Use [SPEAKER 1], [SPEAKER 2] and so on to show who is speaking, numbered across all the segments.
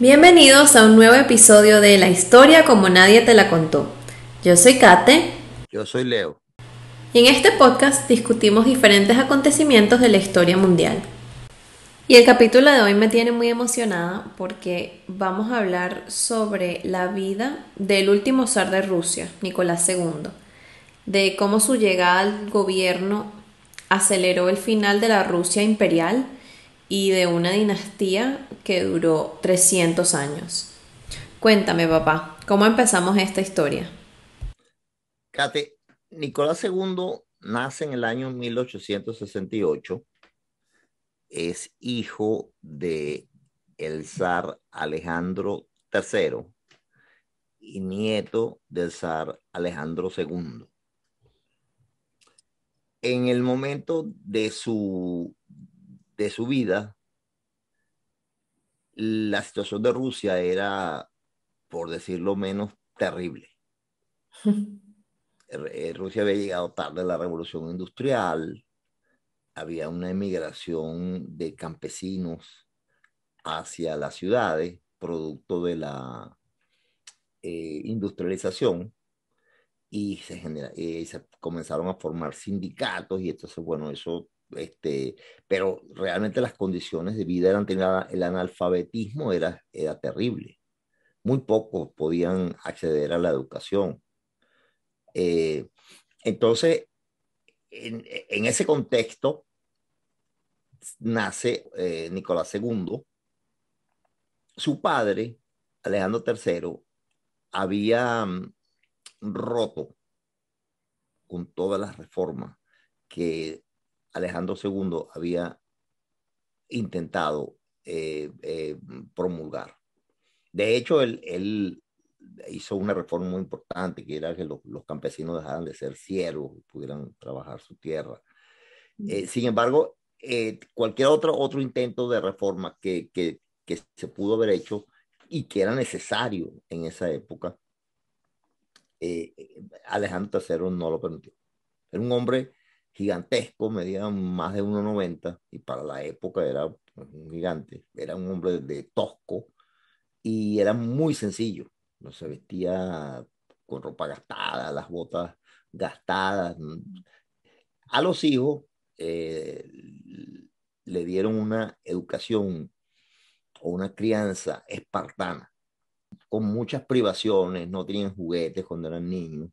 [SPEAKER 1] Bienvenidos a un nuevo episodio de La historia como nadie te la contó. Yo soy Kate.
[SPEAKER 2] Yo soy Leo.
[SPEAKER 1] Y en este podcast discutimos diferentes acontecimientos de la historia mundial. Y el capítulo de hoy me tiene muy emocionada porque vamos a hablar sobre la vida del último zar de Rusia, Nicolás II, de cómo su llegada al gobierno aceleró el final de la Rusia imperial y de una dinastía que duró 300 años. Cuéntame, papá, ¿cómo empezamos esta historia?
[SPEAKER 2] Kate, Nicolás II nace en el año 1868. Es hijo de el zar Alejandro III y nieto del zar Alejandro II. En el momento de su, de su vida, la situación de Rusia era, por decirlo menos, terrible. Eh, Rusia había llegado tarde a la revolución industrial, había una emigración de campesinos hacia las ciudades, producto de la eh, industrialización, y se, eh, se comenzaron a formar sindicatos, y entonces, bueno, eso este, pero realmente las condiciones de vida eran, el analfabetismo era, era terrible. Muy pocos podían acceder a la educación. Eh, entonces, en, ese contexto nace eh, Nicolás II. Su padre, Alejandro III, había mm, roto con todas las reformas que Alejandro II había intentado eh, eh, promulgar. De hecho, él, hizo una reforma muy importante, que era que los, campesinos dejaran de ser siervos, pudieran trabajar su tierra. Mm. Eh, sin embargo, cualquier otro, otro intento de reforma que, se pudo haber hecho y que era necesario en esa época, Alejandro III no lo permitió. Era un hombre gigantesco, medía más de 1,90 y para la época era un gigante, era un hombre de tosco y era muy sencillo, no se vestía con ropa gastada, las botas gastadas. Mm, a los hijos eh, le dieron una educación o una crianza espartana, con muchas privaciones, no tenían juguetes cuando eran niños,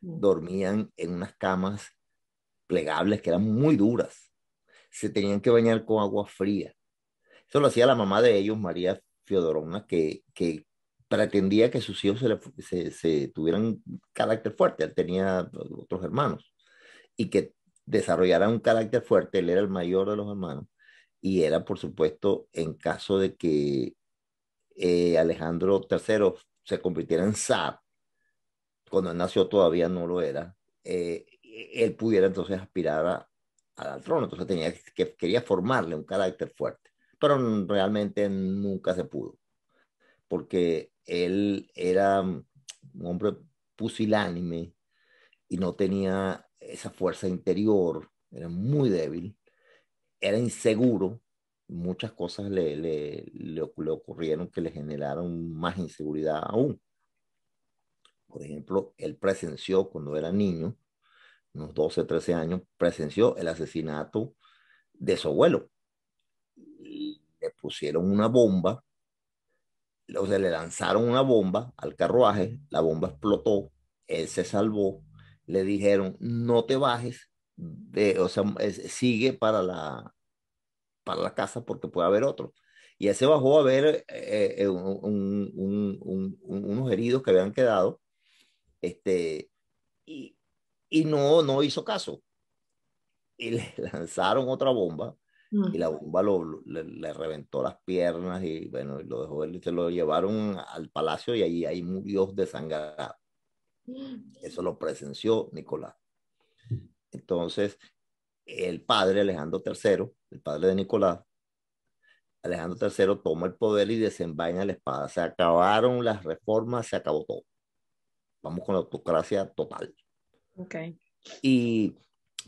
[SPEAKER 2] mm. dormían en unas camas plegables que eran muy duras. Se tenían que bañar con agua fría. Eso lo hacía la mamá de ellos, María Fiodorovna, que, pretendía que sus hijos se, tuvieran carácter fuerte. Él tenía otros hermanos y que desarrollara un carácter fuerte. Él era el mayor de los hermanos y era, por supuesto, en caso de que eh, Alejandro III se convirtiera en zar, cuando nació todavía no lo era, eh, él pudiera entonces aspirar al trono. Entonces tenía que, quería formarle un carácter fuerte, pero realmente nunca se pudo, porque él era un hombre pusilánime y no tenía esa fuerza interior, era muy débil, era inseguro, muchas cosas le, le, le ocurrieron que le generaron más inseguridad aún. Por ejemplo, él presenció cuando era niño unos 12, 13 años, presenció el asesinato de su abuelo. Le pusieron una bomba, o sea, le lanzaron una bomba al carruaje, la bomba explotó, él se salvó, le dijeron, no te bajes, de, o sea, sigue para la, para la casa porque puede haber otro. Y él se bajó a ver eh, eh, unos heridos que habían quedado, este, y y no, no hizo caso. Y le lanzaron otra bomba y la mm. bomba le, reventó las piernas y bueno, lo dejó él, se lo llevaron al palacio y ahí, ahí murió desangrado. Eso lo presenció Nicolás. Entonces, el padre Alejandro III, el padre de Nicolás, Alejandro III toma el poder y desenvaina la espada. Se acabaron las reformas, se acabó todo. Vamos con la autocracia total. Okay. Y,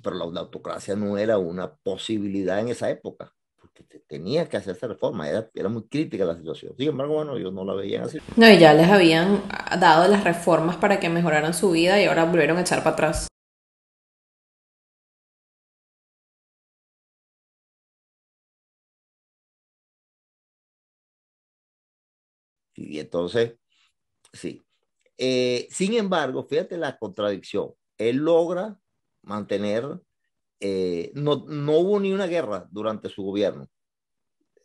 [SPEAKER 2] pero la, autocracia no era una posibilidad en esa época, porque tenía que hacer esa reforma, era, muy crítica la situación. Sin embargo, bueno, ellos no la veían así. No, y ya les
[SPEAKER 1] habían dado las reformas para que mejoraran su vida y ahora volvieron a echar para atrás.
[SPEAKER 2] Y entonces, sí. Eh, sin embargo, fíjate la contradicción él logra mantener, eh, no, no, hubo ni una guerra durante su gobierno.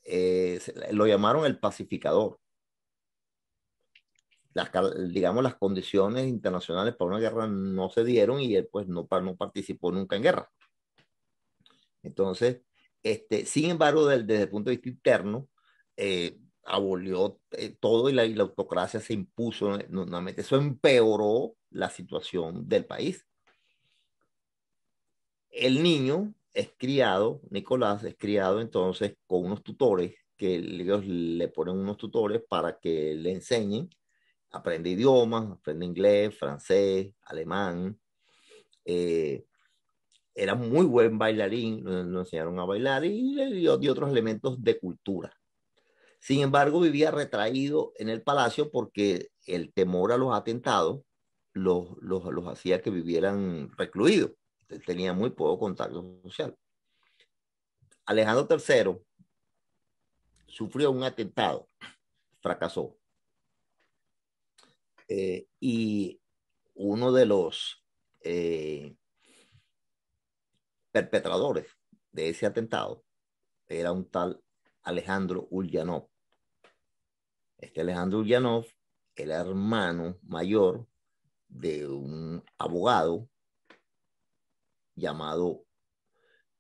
[SPEAKER 2] Eh, lo llamaron el pacificador. digamos, las condiciones internacionales para una guerra no se dieron y él pues no, no participó nunca en guerra. Entonces, este, sin embargo, desde, el punto de vista interno, eh, abolió todo y la, la, autocracia se impuso nuevamente. Eso empeoró la situación del país el niño es criado, Nicolás es criado entonces con unos tutores, que ellos le ponen unos tutores para que le enseñen, aprende idiomas, aprende inglés, francés, alemán. Eh, era muy buen bailarín, lo, enseñaron a bailar y le dio, de otros elementos de cultura. Sin embargo, vivía retraído en el palacio porque el temor a los atentados los, los hacía que vivieran recluidos tenía muy poco contacto social. Alejandro III sufrió un atentado, fracasó. Eh, y uno de los eh, perpetradores de ese atentado era un tal Alejandro Ulyanov. Este Alejandro Ulyanov era hermano mayor de un abogado llamado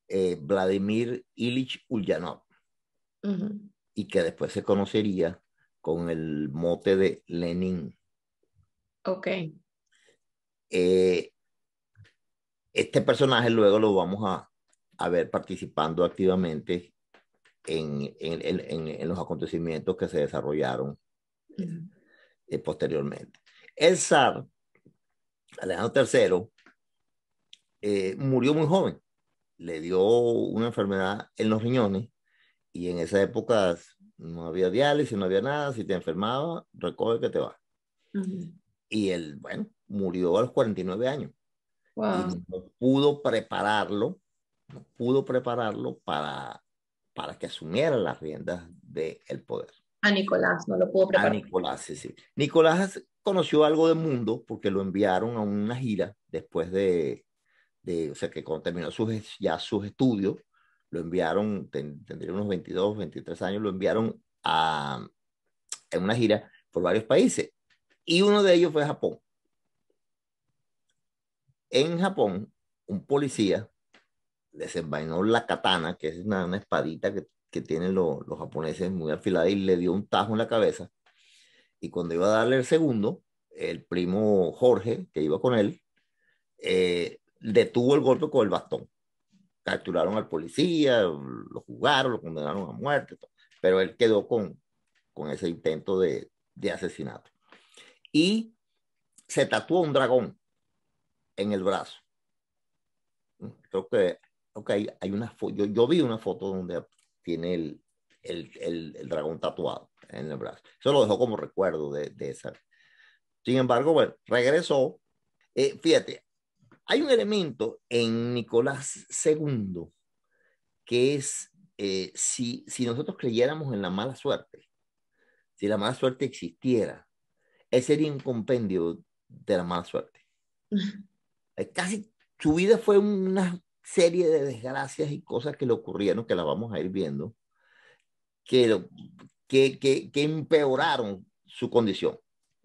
[SPEAKER 2] eh, Vladimir Ilich Ulyanov, y que después se conocería con el mote de Lenin. Ok. Eh, este personaje luego lo vamos a, ver participando activamente en, los acontecimientos que se desarrollaron eh, posteriormente. El zar, Alejandro III, eh, murió muy joven. Le dio una enfermedad en los riñones y en esa época no había diálisis, no había nada. Si te enfermaba, recoge que te va. Y él, bueno, murió a los 49 años.
[SPEAKER 1] Y no
[SPEAKER 2] pudo prepararlo, no pudo prepararlo para, para que asumiera las riendas del poder.
[SPEAKER 1] A Nicolás, no lo pudo preparar. A
[SPEAKER 2] Nicolás, sí, sí. Nicolás conoció algo del mundo porque lo enviaron a una gira después de, o sea, que cuando terminó sus, ya sus estudios, lo enviaron, tendría unos 22, 23 años, lo enviaron a, en una gira por varios países. Y uno de ellos fue Japón. En Japón, un policía desenvainó la katana, que es una, espadita que, tienen los japoneses muy afilada, y le dio un tajo en la cabeza. Y cuando iba a darle el segundo, el primo Jorge, que iba con él, eh, detuvo el golpe con el bastón. Capturaron al policía, lo juzgaron, lo condenaron a muerte, pero él quedó con, con ese intento de, de asesinato. Y se tatuó un dragón en el brazo. Creo que, hay, una yo, yo vi una foto donde tiene el, el, el, dragón tatuado en el brazo. Eso lo dejó como recuerdo de, de esa. Sin embargo, bueno, regresó. Eh, fíjate, hay un elemento en Nicolás II que es eh, si, nosotros creyéramos en la mala suerte, si la mala suerte existiera, ese sería un compendio de la mala suerte. Eh, casi su vida fue una serie de desgracias y cosas que le ocurrieron, que la vamos a ir viendo, que, que empeoraron su condición.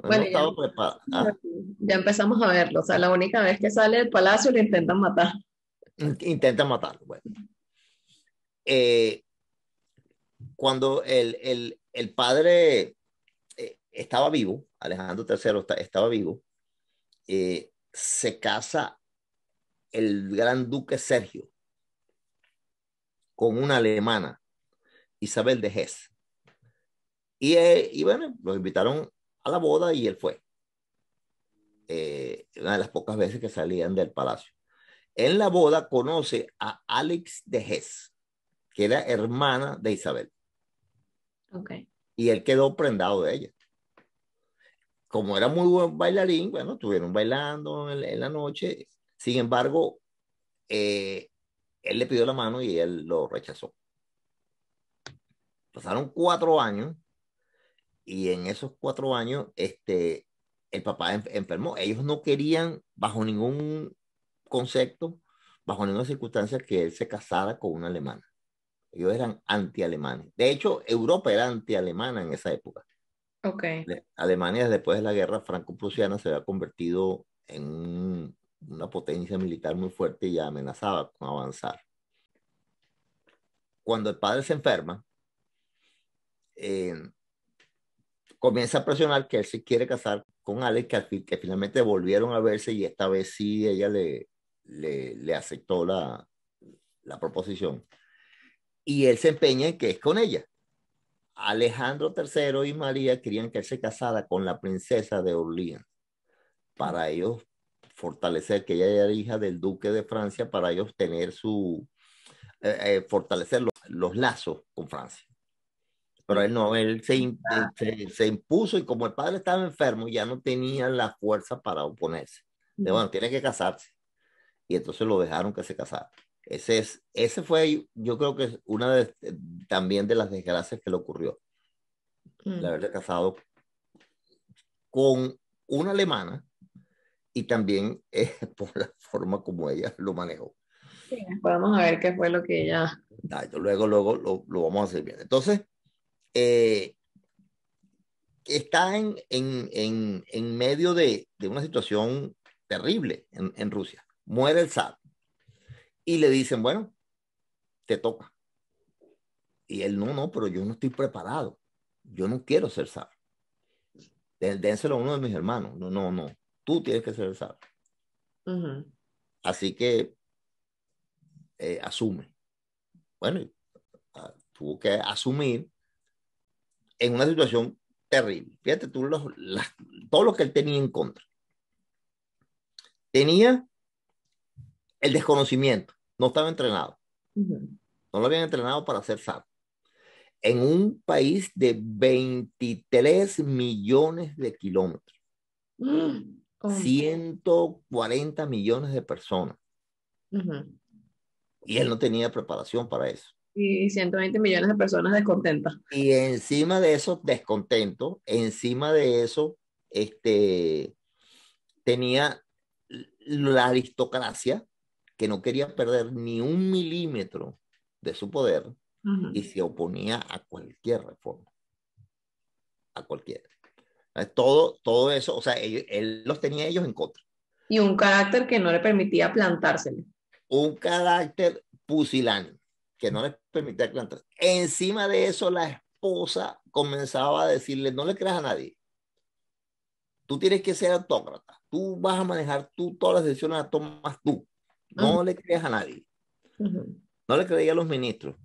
[SPEAKER 2] Ah.
[SPEAKER 1] ya, empezamos a verlo. O sea, la única vez que sale del palacio lo intentan matar.
[SPEAKER 2] Intentan matarlo, bueno. Eh, cuando el, padre eh, estaba vivo, Alejandro III estaba vivo, eh, se casa el gran duque Sergio con una alemana, Isabel de Hesse. Y, y bueno, los invitaron a la boda y él fue. Eh, una de las pocas veces que salían del palacio. En la boda conoce a Alex de Hess que era hermana de Isabel. Okay. Y él quedó prendado de ella. Como era muy buen bailarín, bueno, estuvieron bailando en, la noche. Sin embargo, eh, él le pidió la mano y él lo rechazó. Pasaron cuatro años y en esos cuatro años, este, el papá enfermó. Ellos no querían, bajo ningún concepto, bajo ninguna circunstancia, que él se casara con una alemana. Ellos eran anti-alemanes. De hecho, Europa era anti-alemana en esa época. Okay. Alemania, después de la guerra franco-prusiana, se había convertido en una potencia militar muy fuerte y amenazaba con avanzar. Cuando el padre se enferma, eh, comienza a presionar que él se quiere casar con Alex, que, finalmente volvieron a verse y esta vez sí ella le, le, aceptó la, proposición. Y él se empeña en que es con ella. Alejandro III y María querían que él se casara con la princesa de Orleans. Para ellos fortalecer que ella era hija del duque de Francia, para ellos tener su, eh, eh, fortalecer los lazos con Francia pero él no, él ah. eh, se, se, impuso y como el padre estaba enfermo, ya no tenía la fuerza para oponerse. De bueno, tiene que casarse. Y entonces lo dejaron que se casara. Ese, es, ese fue, yo creo que es una de, también de las desgracias que le ocurrió. Mm. La haberle casado con una alemana y también eh, por la forma como ella lo manejó.
[SPEAKER 1] Sí, vamos a ver qué fue lo que ella...
[SPEAKER 2] Luego, luego lo, lo vamos a hacer bien. Entonces, eh, está en, medio de, una situación terrible en, Rusia. Muere el zar. Y le dicen, bueno, te toca. Y él, no, no, pero yo no estoy preparado. Yo no quiero ser zar. Dénselo a uno de mis hermanos. No, no, no. Tú tienes que ser
[SPEAKER 1] el
[SPEAKER 2] Así que eh, asume. Bueno, ah, tuvo que asumir en una situación terrible. Fíjate tú todo lo que él tenía en contra. Tenía el desconocimiento, no estaba entrenado. No lo habían entrenado para hacer SAR. En un país de 23 millones de kilómetros, 140 millones de personas. Y él no tenía preparación para eso
[SPEAKER 1] y 120 millones de personas descontentas.
[SPEAKER 2] Y encima de eso, descontento, encima de eso, este, tenía la aristocracia que no quería perder ni un milímetro de su poder y se oponía a cualquier reforma, a cualquier. Todo, todo eso, o sea, él los tenía ellos en contra. Y un carácter que no le permitía plantárselo. Un carácter pusilánime que no les permitía plantar. Encima de eso, la esposa comenzaba a decirle, no le creas a nadie. Tú tienes que ser autócrata. Tú vas a manejar tú, todas las decisiones las tomas tú. No le creas a nadie. No le creía a los ministros.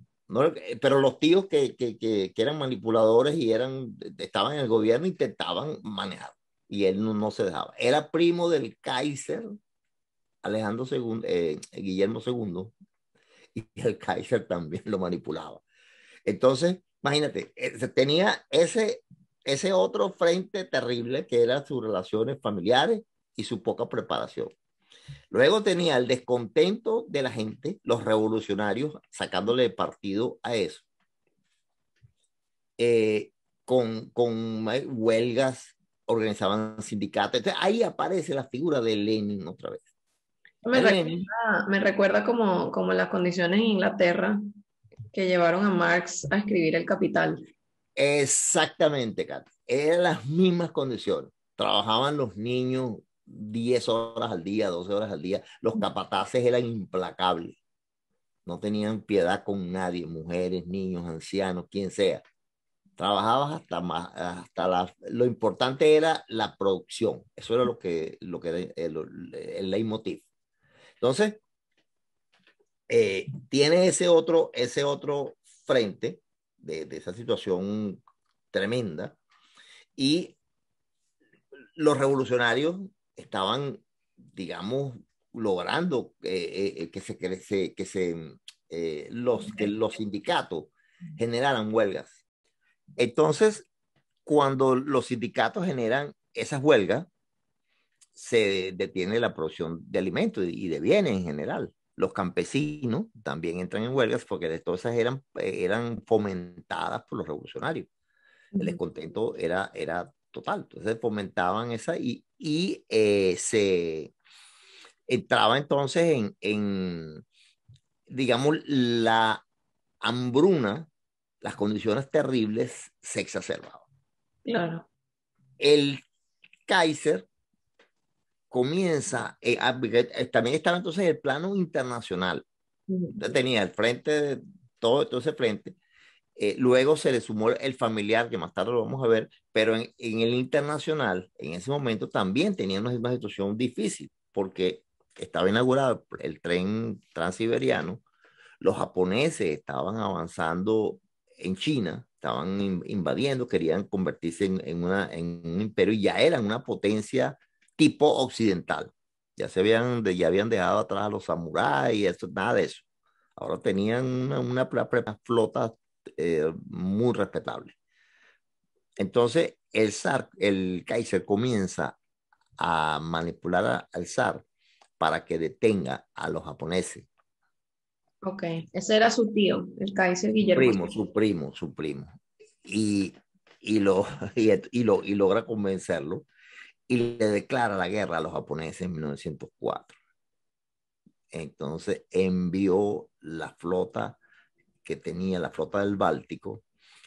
[SPEAKER 2] pero los tíos que, eran manipuladores y eran, estaban en el gobierno intentaban manejar. Y él no, se dejaba. Era primo del Kaiser, Alejandro II, eh, Guillermo II, el Kaiser también lo manipulaba. Entonces, imagínate, eh, tenía ese, ese otro frente terrible que eran sus relaciones familiares y su poca preparación. Luego tenía el descontento de la gente, los revolucionarios, sacándole partido a eso. Eh, con, huelgas, organizaban sindicatos. ahí aparece la figura de Lenin otra vez.
[SPEAKER 1] Me recuerda, como, como las condiciones en Inglaterra que llevaron a Marx a escribir El Capital.
[SPEAKER 2] Exactamente, Kat. Eran las mismas condiciones. Trabajaban los niños 10 horas al día, 12 horas al día. Los capataces eran implacables. No tenían piedad con nadie, mujeres, niños, ancianos, quien sea. Trabajabas hasta más, hasta la, lo importante era la producción. Eso era lo que, lo que el, el leitmotiv. Entonces, eh, tiene ese otro, ese otro frente de, esa situación tremenda y los revolucionarios estaban, digamos, logrando eh, eh, que se, que que se los, que los sindicatos generaran huelgas. Entonces, cuando los sindicatos generan esas huelgas, se detiene la producción de alimentos y de bienes en general. Los campesinos también entran en huelgas porque de todas esas eran, eran fomentadas por los revolucionarios. El descontento era, era total. Entonces fomentaban esa y, y eh, se entraba entonces en, en, digamos, la hambruna, las condiciones terribles se exacerbaban. Claro. El Kaiser comienza, eh, eh, también estaba entonces el plano internacional, tenía el frente, de todo, todo ese frente, eh, luego se le sumó el familiar, que más tarde lo vamos a ver, pero en, el internacional, en ese momento también tenía una, situación difícil, porque estaba inaugurado el tren transiberiano, los japoneses estaban avanzando en China, estaban invadiendo, querían convertirse en, una, en un imperio y ya eran una potencia tipo occidental. Ya se habían, ya habían dejado atrás a los samuráis, nada de eso. Ahora tenían una, una, flota eh, muy respetable. Entonces, el zar, el Kaiser comienza a manipular al zar para que detenga a los japoneses.
[SPEAKER 1] Ok, ese era su tío, el Kaiser Guillermo.
[SPEAKER 2] Primo, su primo, su primo. Y, y, lo, y logra convencerlo y le declara la guerra a los japoneses en 1904. Entonces envió la flota que tenía, la flota del Báltico,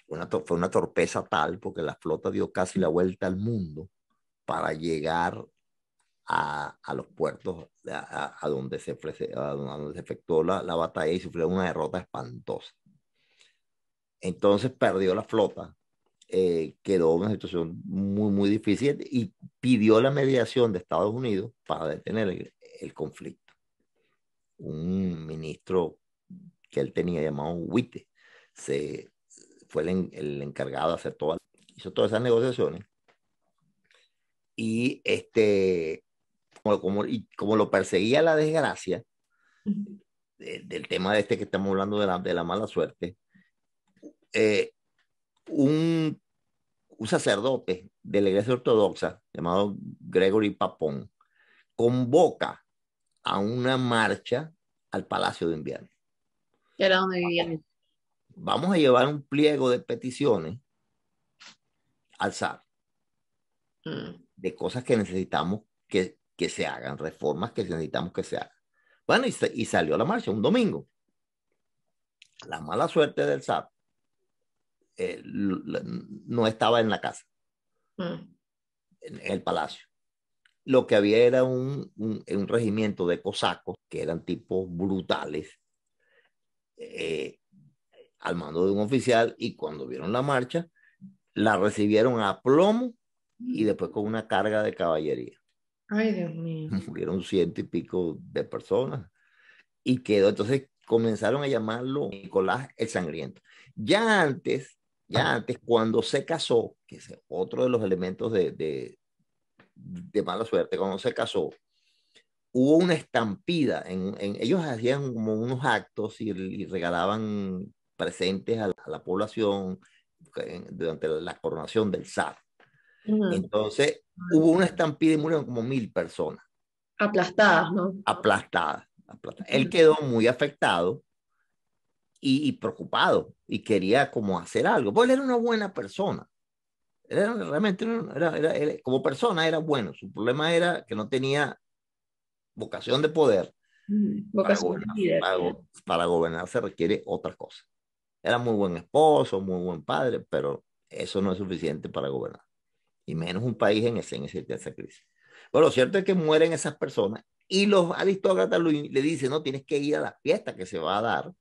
[SPEAKER 2] fue una torpeza tal porque la flota dio casi la vuelta al mundo para llegar a, los puertos a, donde se efectuó la batalla y sufrió una derrota espantosa. Entonces perdió la flota eh, quedó una situación muy, muy difícil y pidió la mediación de Estados Unidos para detener el, conflicto. Un ministro que él tenía llamado Witte se, fue el, encargado de hacer todas, hizo todas esas negociaciones y este como, y como lo perseguía la desgracia del tema de este que estamos hablando de la, de la mala suerte eh, un, sacerdote de la Iglesia Ortodoxa llamado Gregory Papón convoca a una marcha al Palacio de Invierno.
[SPEAKER 1] era donde vivían.
[SPEAKER 2] Vamos a llevar un pliego de peticiones al SAT mm. de cosas que necesitamos que, se hagan, reformas que necesitamos que se hagan. Bueno, y, y salió la marcha un domingo. La mala suerte del SAP eh, no estaba en la casa, mm. en, el palacio. Lo que había era un, regimiento de cosacos, que eran tipos brutales, eh, al mando de un oficial, y cuando vieron la marcha, la recibieron a plomo y mm. después con una carga de caballería.
[SPEAKER 1] Ay, Dios mío.
[SPEAKER 2] Murieron ciento y pico de personas. Y quedó, entonces comenzaron a llamarlo Nicolás el Sangriento. Ya antes Ah. Ya antes, cuando se casó, que es otro de los elementos de, de, mala suerte, cuando se casó, hubo una estampida. En, ellos hacían como unos actos y, regalaban presentes a la, población durante la coronación del zar. Entonces, hubo una estampida y murieron como mil personas.
[SPEAKER 1] Aplastadas, ¿no?
[SPEAKER 2] Aplastadas. aplastadas. Él quedó muy afectado y, preocupado y quería como hacer algo. Pues él era una buena persona. Era realmente, era, como persona era bueno. Su problema era que no tenía vocación de poder. Mm, vocación para, gobernar, se requiere otra cosa. Era muy buen esposo, muy buen padre, pero eso no es suficiente para gobernar. Y menos un país en, ese, en, esa crisis. Bueno, lo cierto es que mueren esas personas y los aristócratas le dicen, no, tienes que ir a la fiesta que se va a dar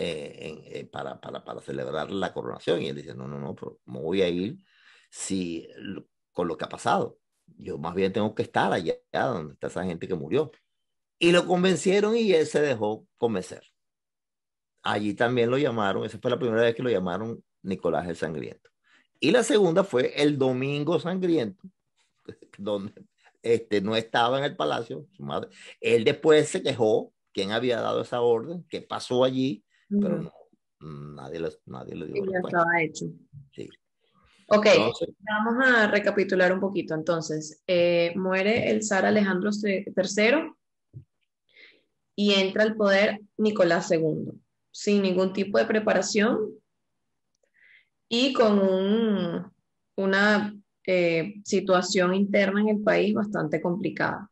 [SPEAKER 2] eh, eh, para, celebrar la coronación. Y él dice, no, no, no, me voy a ir si, con lo que ha pasado? Yo más bien tengo que estar allá, donde está esa gente que murió. Y lo convencieron y él se dejó convencer. Allí también lo llamaron, esa fue la primera vez que lo llamaron Nicolás el Sangriento. Y la segunda fue el Domingo Sangriento, donde este, no estaba en el palacio, su madre. Él después se quejó quién había dado esa orden, qué pasó allí, pero mm, nadie lo, nadie ya estaba hecho. Ok,
[SPEAKER 1] vamos a recapitular un poquito. Entonces, eh, muere el zar Alejandro III y entra al poder Nicolás II, sin ningún tipo de preparación y con una eh, situación interna en el país bastante complicada.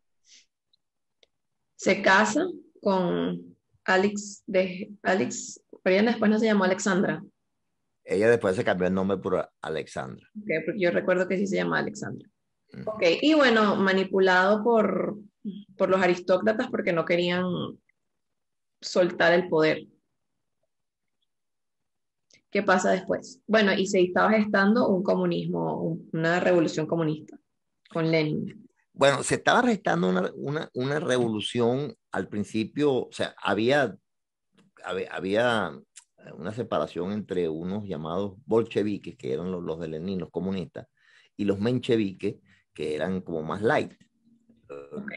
[SPEAKER 1] Se casa con Alex, de, Alex, pero ella después no se llamó Alexandra.
[SPEAKER 2] Ella después se cambió el nombre por Alexandra.
[SPEAKER 1] yo recuerdo que sí se llama Alexandra. Ok, y bueno, manipulado por, por los aristócratas porque no querían soltar el poder. ¿Qué pasa después? Bueno, y se estaba gestando un comunismo,
[SPEAKER 2] una revolución comunista con Lenin bueno, se estaba gestando una, una, revolución al principio, o sea, había, había, eh, una separación entre unos llamados bolcheviques, que eran los, los de Lenin, los comunistas, y los mencheviques, que eran como más light.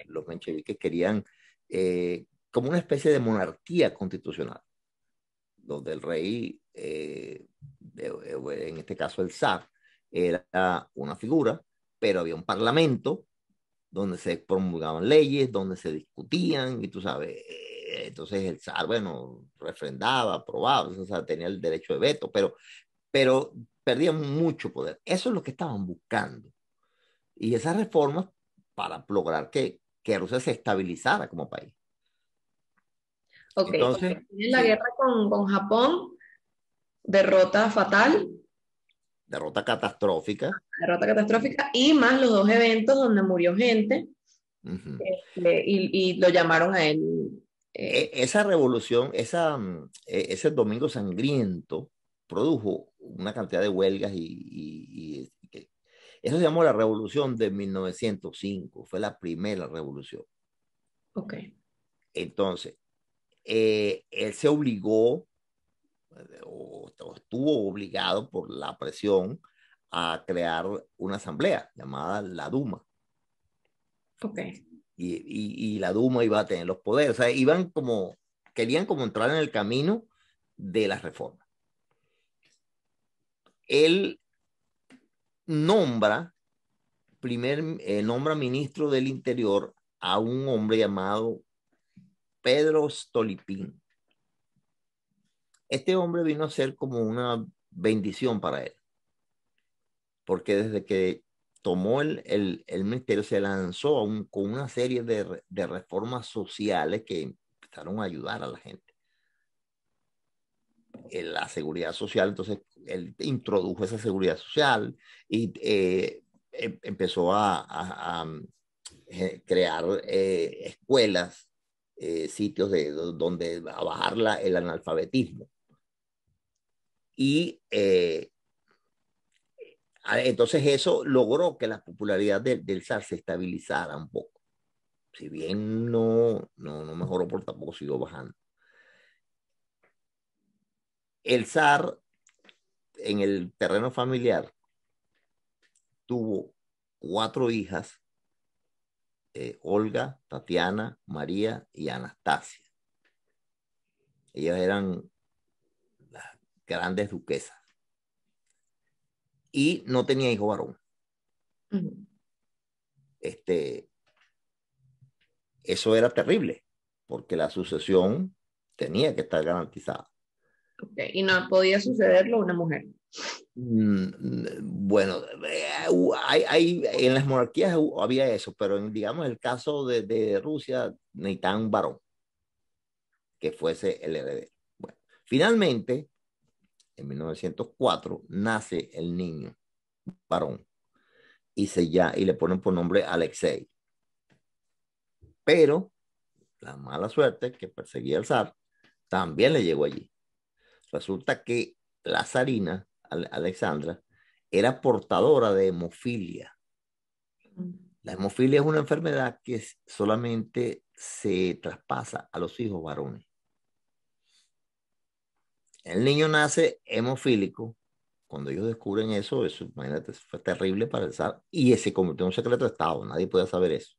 [SPEAKER 2] Los mencheviques querían eh, como una especie de monarquía constitucional, donde el rey, eh, en este caso el zar, era una figura, pero había un parlamento donde se promulgaban leyes, donde se discutían, y tú sabes, eh, entonces el zar, bueno, refrendaba, aprobaba, o tenía el derecho de veto, pero, pero perdían mucho poder. Eso es lo que estaban buscando. Y esas reformas para lograr que, que Rusia se estabilizara como país.
[SPEAKER 1] Ok, Entonces, en la guerra con, con Japón, derrota fatal,
[SPEAKER 2] derrota catastrófica.
[SPEAKER 1] Derrota catastrófica y más los dos eventos donde murió gente
[SPEAKER 2] este,
[SPEAKER 1] y, y, lo llamaron a él.
[SPEAKER 2] Eh, e, esa revolución, esa, mm, e, ese domingo sangriento produjo una cantidad de huelgas y, eso se llamó la revolución de 1905, fue la primera revolución. Ok. Entonces, eh, él se obligó o, estuvo obligado por la presión a crear una asamblea llamada la Duma. Ok. Y, la Duma iba a tener los poderes. O sea, iban como, querían como entrar en el camino de las reformas. Él nombra, primer, eh, nombra ministro del Interior a un hombre llamado Pedro Stolipín. Este hombre vino a ser como una bendición para él, porque desde que tomó el, el, ministerio se lanzó con una serie de, reformas sociales que empezaron a ayudar a la gente eh, la seguridad social, entonces él introdujo esa seguridad social y eh, em, empezó a, mm, eh, crear escuelas, sitios de, donde bajar el analfabetismo. Y eh, entonces eso logró que la popularidad del zar se estabilizara un poco. Si bien no, no, mejoró, por tampoco siguió bajando. El zar en el terreno familiar tuvo cuatro hijas, eh, Olga, Tatiana, María y Anastasia. Ellas eran grandes duquesas. Y no tenía hijo varón. Este, eso era terrible, porque la sucesión tenía que estar garantizada.
[SPEAKER 1] Y no podía sucederlo una mujer.
[SPEAKER 2] Mm, bueno, eh, uh, en las monarquías había eso, pero en, digamos, el caso de, Rusia, necesitaban un varón que fuese el heredero. Bueno, finalmente, en 1904, nace el niño varón y, se ya, y le ponen por nombre Alexei. Pero la mala suerte que perseguía el zar también le llegó allí. Resulta que la zarina, Alexandra, era portadora de hemofilia. La hemofilia es una enfermedad que solamente se traspasa a los hijos varones. El niño nace hemofílico. Cuando ellos descubren eso, eso imagínate, fue terrible para el SAR y se convirtió en un secreto de Estado. Nadie podía saber eso.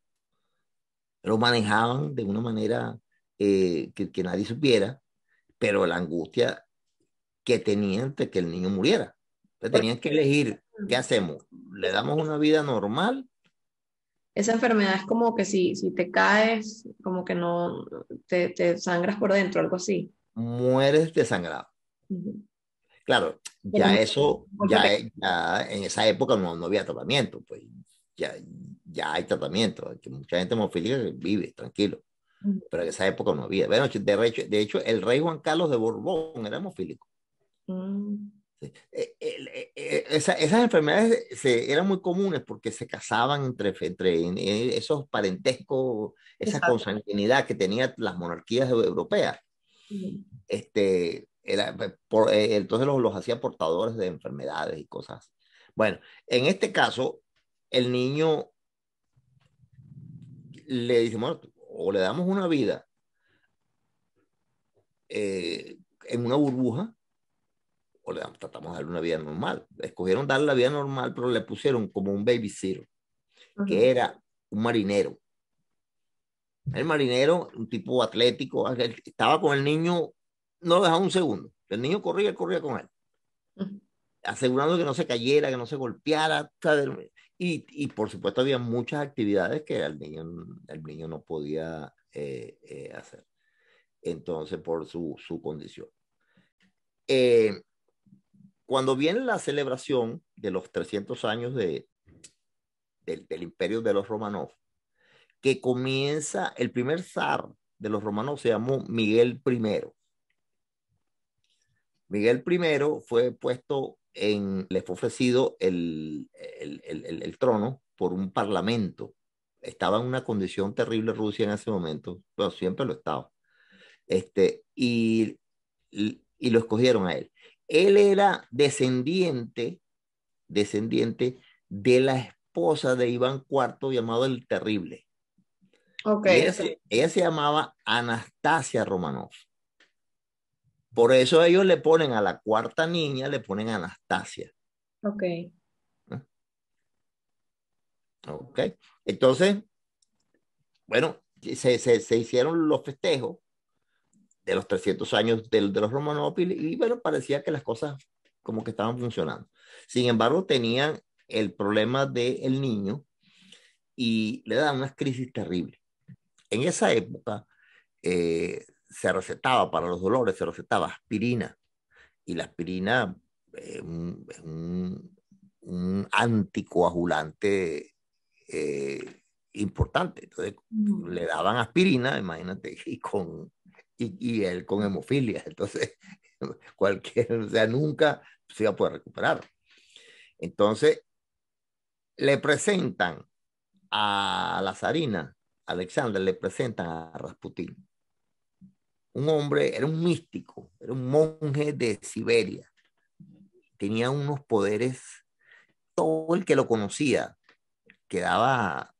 [SPEAKER 2] Lo manejaban de una manera eh, que, nadie supiera, pero la angustia que tenían de que el niño muriera. tenían que elegir, ¿qué hacemos? ¿Le damos una vida normal?
[SPEAKER 1] Esa enfermedad es como que si, si te caes, como que no te, te sangras por dentro, algo así.
[SPEAKER 2] Mueres desangrado. Claro, ya eso, e, ya, en esa época no, había tratamiento, pues ya, ya hay tratamiento, que mucha gente hemofílica vive tranquilo, pero en esa época no había. Bueno, de, hecho, de hecho, el rey Juan Carlos de Borbón era hemofílico.
[SPEAKER 1] Mm.
[SPEAKER 2] E, e, esas enfermedades se, eran muy comunes porque se casaban entre, entre esos parentescos, esa consanguinidad que tenían las monarquías europeas. Este, era, por, eh, entonces los, los hacía portadores de enfermedades y cosas Bueno, en este caso, el niño le dice, o le damos una vida eh, en una burbuja, o le damos, tratamos de darle una vida normal. Escogieron darle la vida normal, pero le pusieron como un babysitter, que era un marinero. El marinero, un tipo atlético, estaba con el niño no lo dejaba un segundo. El niño corría y corría con él. Asegurando que no se cayera, que no se golpeara. Y, y, por supuesto había muchas actividades que el niño, el niño no podía eh, eh, hacer. Entonces, por su, condición. Eh, cuando viene la celebración de los 300 años de, del, imperio de los romanos que comienza el primer zar de los romanos se llamó Miguel I Miguel I fue puesto en, le fue ofrecido el, trono por un parlamento. Estaba en una condición terrible Rusia en ese momento, pero siempre lo estaba. Este, y, y, lo escogieron a él. Él era descendiente, descendiente de la esposa de Iván IV llamado el Terrible.
[SPEAKER 1] Okay. ella,
[SPEAKER 2] se, llamaba Anastasia Romanov. Por eso ellos le ponen a la cuarta niña, le ponen Anastasia.
[SPEAKER 1] Ok. Ah.
[SPEAKER 2] Ok. Entonces, bueno, se, hicieron los festejos de los 300 años de, los Romanópolis y, bueno, parecía que las cosas como que estaban funcionando. Sin embargo, tenían el problema del niño y le dan unas crisis terribles. En esa época, eh, se recetaba para los dolores, se recetaba aspirina. Y la aspirina eh, es un, anticoagulante eh, importante. Entonces mm. le daban aspirina, imagínate, y con, y, él con hemofilia. Entonces, cualquier, o sea, nunca se iba a poder recuperar. Entonces, le presentan a Lazarina, Alexander, le presentan a Rasputin un hombre, era un místico, era un monje de Siberia. Tenía unos poderes, todo el que lo conocía quedaba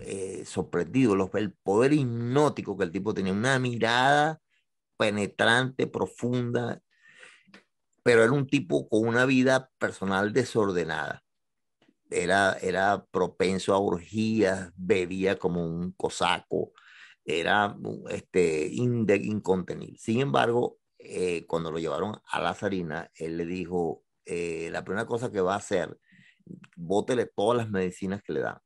[SPEAKER 2] eh, sorprendido, los, el poder hipnótico que el tipo tenía, una mirada penetrante, profunda, pero era un tipo con una vida personal desordenada. Era, era propenso a orgías, bebía como un cosaco, era uh, este, incontenible. Sin embargo, eh, cuando lo llevaron a la zarina, él le dijo, eh, la primera cosa que va a hacer, bótele todas las medicinas que le dan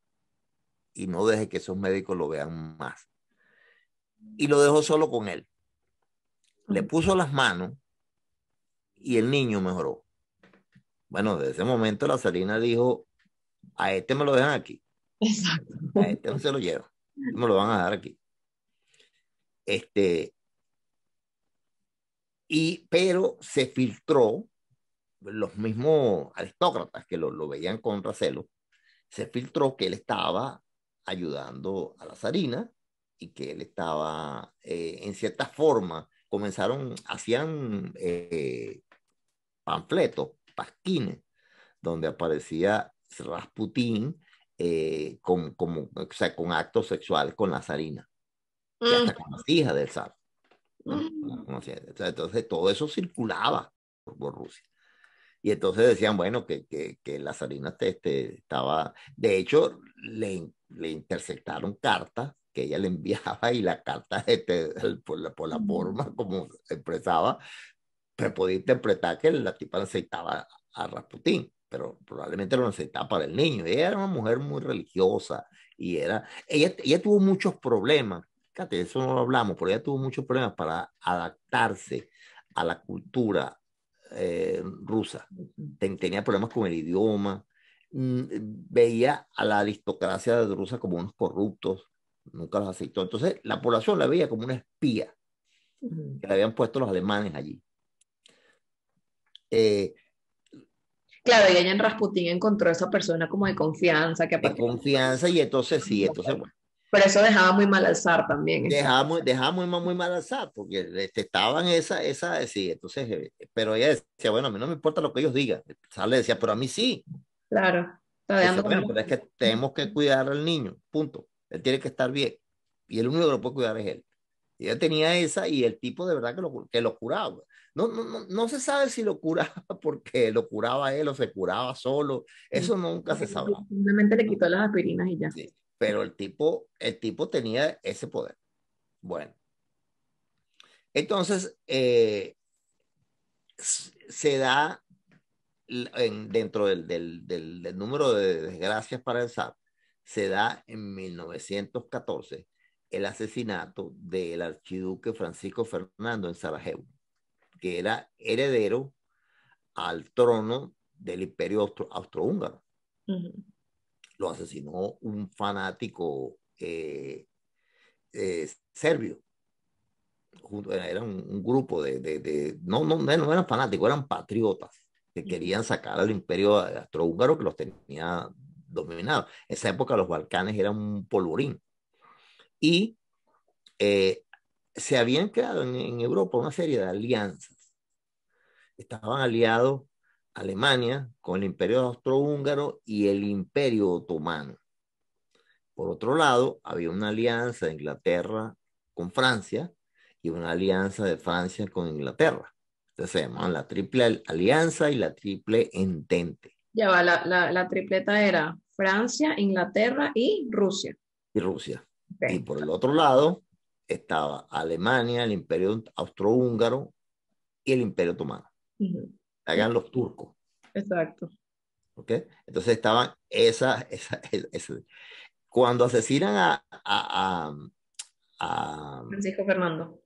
[SPEAKER 2] y no deje que esos médicos lo vean más. Y lo dejó solo con él. Le puso las manos y el niño mejoró. Bueno, desde ese momento la zarina dijo, a este me lo dejan aquí. Exacto. A este no se lo llevo, Me lo van a dar aquí. Este, y, pero se filtró, los mismos aristócratas que lo, veían con recelo, se filtró que él estaba ayudando a la zarina y que él estaba, eh, en cierta forma, comenzaron, hacían eh, panfletos, pasquines, donde aparecía Rasputín eh, con, como, o sea, con actos sexuales con la zarina con las hijas de zar. Entonces todo eso circulaba por, Rusia. Y entonces decían, bueno, que, que, que este, este, estaba, de hecho, le, le interceptaron cartas que ella le enviaba y la carta este, por, la, por la forma como expresaba, se pues, podía interpretar que la tipa necesitaba a Rasputín, pero probablemente lo necesitaba para el niño. Ella era una mujer muy religiosa y era, ella, ella tuvo muchos problemas Fíjate, eso no lo hablamos, pero ella tuvo muchos problemas para adaptarse a la cultura eh, rusa. tenía problemas con el idioma, mm, veía a la aristocracia rusa como unos corruptos, nunca los aceptó. Entonces, la población la veía como una espía que le habían puesto los alemanes allí. Eh,
[SPEAKER 1] claro, y ella en Rasputín encontró a esa persona como de confianza. Que de
[SPEAKER 2] confianza, y entonces sí, entonces, bueno,
[SPEAKER 1] pero eso dejaba muy mal
[SPEAKER 2] alzar también. Dejaba muy, muy, mal alzar, porque este, estaban esa, esa, sí, entonces, eh, pero ella decía, bueno, a mí no me importa lo que ellos digan. sale decía, pero a mí sí. Claro. pero es que tenemos que cuidar al niño, punto. Él tiene que estar bien. Y el único que lo puede cuidar es él. Y ella tenía esa y el tipo de verdad que lo, que lo curaba. No, no, no, no, se sabe si lo curaba porque lo curaba él o se curaba solo. Eso nunca se sabe.
[SPEAKER 1] Simplemente le quitó las aspirinas y ya.
[SPEAKER 2] Sí pero el tipo, el tipo tenía ese poder. Bueno, entonces eh, se da dentro del, del, del, número de desgracias para el sat se da en 1914 el asesinato del archiduque Francisco Fernando en Sarajevo, que era heredero al trono del imperio austrohúngaro. Austro lo asesinó un fanático eh, eh, serbio. Era un, grupo de, no, no, no eran fanáticos, eran patriotas que querían sacar al imperio astrohúngaro que los tenía dominados. En esa época los Balcanes eran un polvorín. Y eh, se habían creado en Europa una serie de alianzas. Estaban aliados Alemania, con el imperio austrohúngaro y el imperio otomano. Por otro lado, había una alianza de Inglaterra con Francia y una alianza de Francia con Inglaterra. Entonces se llamaban la triple alianza y la triple entente.
[SPEAKER 1] Ya va, la, tripleta era Francia, Inglaterra y Rusia.
[SPEAKER 2] Y Rusia. Y por el otro lado estaba Alemania, el imperio austrohúngaro y el imperio otomano hagan los turcos. Exacto. Entonces estaban esas, esa, cuando asesinan a, a,
[SPEAKER 1] Francisco Fernando.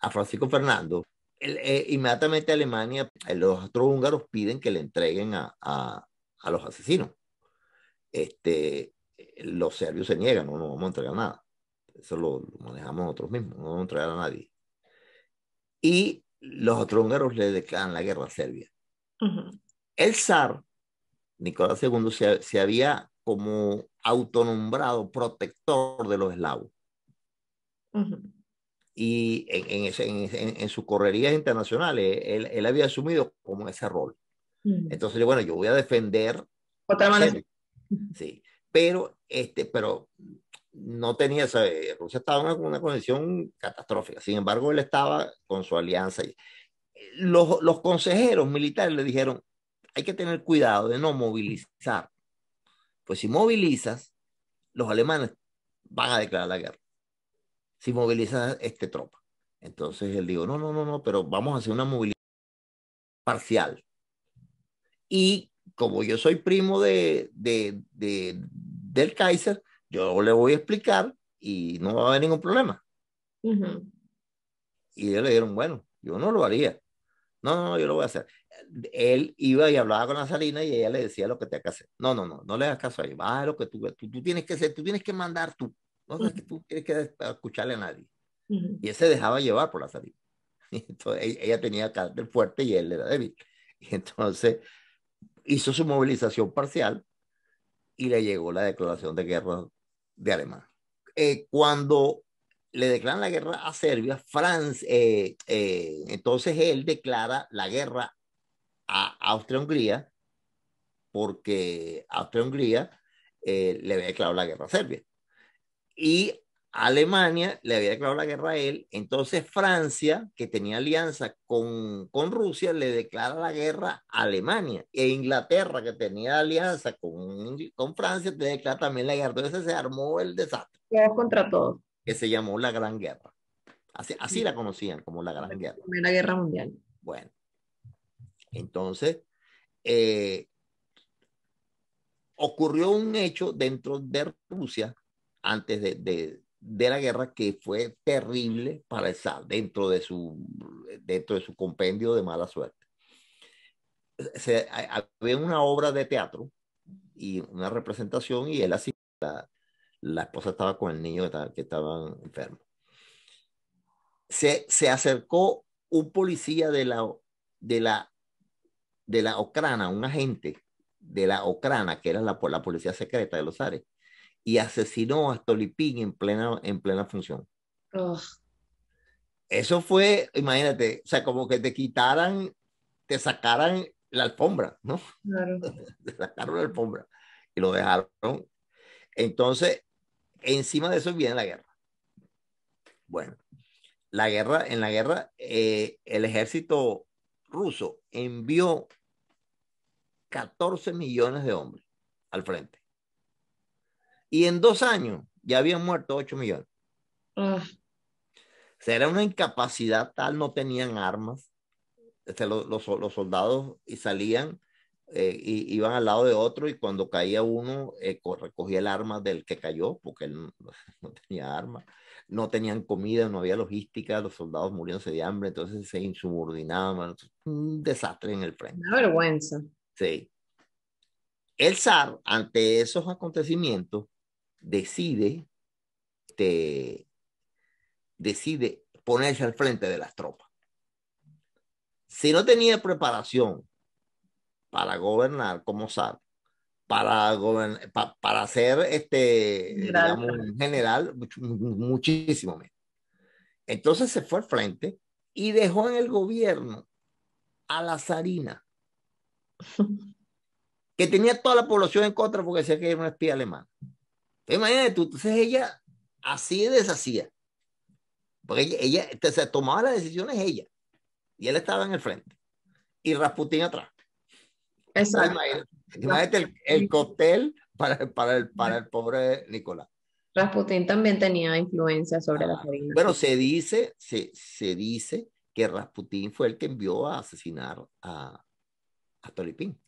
[SPEAKER 2] A Francisco Fernando, eh, inmediatamente Alemania, eh, los otros húngaros piden que le entreguen a, los asesinos. Este, los serbios se niegan, no, no vamos a entregar nada. Eso lo, manejamos nosotros mismos, no vamos a entregar a nadie. Y los otros húngaros le declaran la guerra a Serbia. El zar, Nicolás II, se, había como autonombrado protector de los eslavos. Y en, en, sus correrías internacionales, él, él, había asumido como ese rol. Entonces, bueno, yo voy a defender. Sí, pero, este, pero no tenía, esa Rusia estaba en una, una condición catastrófica. Sin embargo, él estaba con su alianza. Y, los, consejeros militares le dijeron, hay que tener cuidado de no movilizar, pues si movilizas, los alemanes van a declarar la guerra, si movilizas este tropa. Entonces él dijo, no, no, no, no, pero vamos a hacer una movilización parcial. Y como yo soy primo de, del Kaiser, yo le voy a explicar y no va a haber ningún problema.
[SPEAKER 1] Y
[SPEAKER 2] ellos le dijeron, bueno, yo no lo haría. No, no, yo lo voy a hacer. Él iba y hablaba con la Salina y ella le decía lo que tenía que hacer. No, no, no, no le hagas caso a ella. lo que tú, tú, tienes que hacer, tú tienes que mandar tú. No tú tienes que escucharle a nadie. Y él se dejaba llevar por la Salina. entonces ella tenía carácter fuerte y él era débil. Y entonces hizo su movilización parcial y le llegó la declaración de guerra de Alemania. Eh, cuando le declaran la guerra a Serbia, Francia, eh, eh, entonces él declara la guerra a Austria-Hungría, porque Austria-Hungría eh, le había declarado la guerra a Serbia. Y Alemania le había declarado la guerra a él, entonces Francia, que tenía alianza con, Rusia, le declara la guerra a Alemania. E Inglaterra, que tenía alianza con, Francia, le declara también la guerra. Entonces se armó el desastre.
[SPEAKER 1] Todos contra
[SPEAKER 2] todos que se llamó la Gran Guerra. Así, así la conocían como la Gran Guerra.
[SPEAKER 1] La Guerra Mundial.
[SPEAKER 2] Bueno, entonces eh, ocurrió un hecho dentro de Rusia antes de, la guerra que fue terrible para el dentro de su, dentro de su compendio de mala suerte. Se, había una obra de teatro y una representación y él asistía la esposa estaba con el niño que estaba, enfermo. Se, se, acercó un policía de la, de la, de la Ocrana, un agente de la Ocrana, que era la, la policía secreta de los Ares, y asesinó a Tolipín en plena, en plena función. Eso fue, imagínate, o sea, como que te quitaran, te sacaran la alfombra, ¿no? Claro. te sacaron la alfombra y lo dejaron. Entonces, encima de eso viene la guerra. Bueno, la guerra, en la guerra, eh, el ejército ruso envió 14 millones de hombres al frente. Y en dos años ya habían muerto 8 millones. Ah. era una incapacidad tal, no tenían armas. Este, los, los soldados y salían eh, y, iban al lado de otro y cuando caía uno, eh, recogía el arma del que cayó, porque él no, tenía arma, no tenían comida, no había logística, los soldados muriéndose de hambre, entonces se insubordinaban, un desastre en el frente. Una
[SPEAKER 1] vergüenza.
[SPEAKER 2] Sí. El zar, ante esos acontecimientos, decide, decide ponerse al frente de las tropas. Si no tenía preparación para gobernar como SAR, para, para ser este, general, muchísimo menos. Entonces se fue al frente y dejó en el gobierno a la zarina, que tenía toda la población en contra porque decía que era una espía alemana. Imagínate tú, entonces ella así deshacía. Porque ella, se tomaba las decisiones ella. Y él estaba en el frente. Y Rasputín atrás. Imagínate, el, el cóctel para, para, el, para el pobre Nicolás.
[SPEAKER 1] Rasputin también tenía influencia sobre la familia. Ah, bueno,
[SPEAKER 2] se dice, se, se dice que Rasputín fue el que envió a asesinar a, a Tolipín.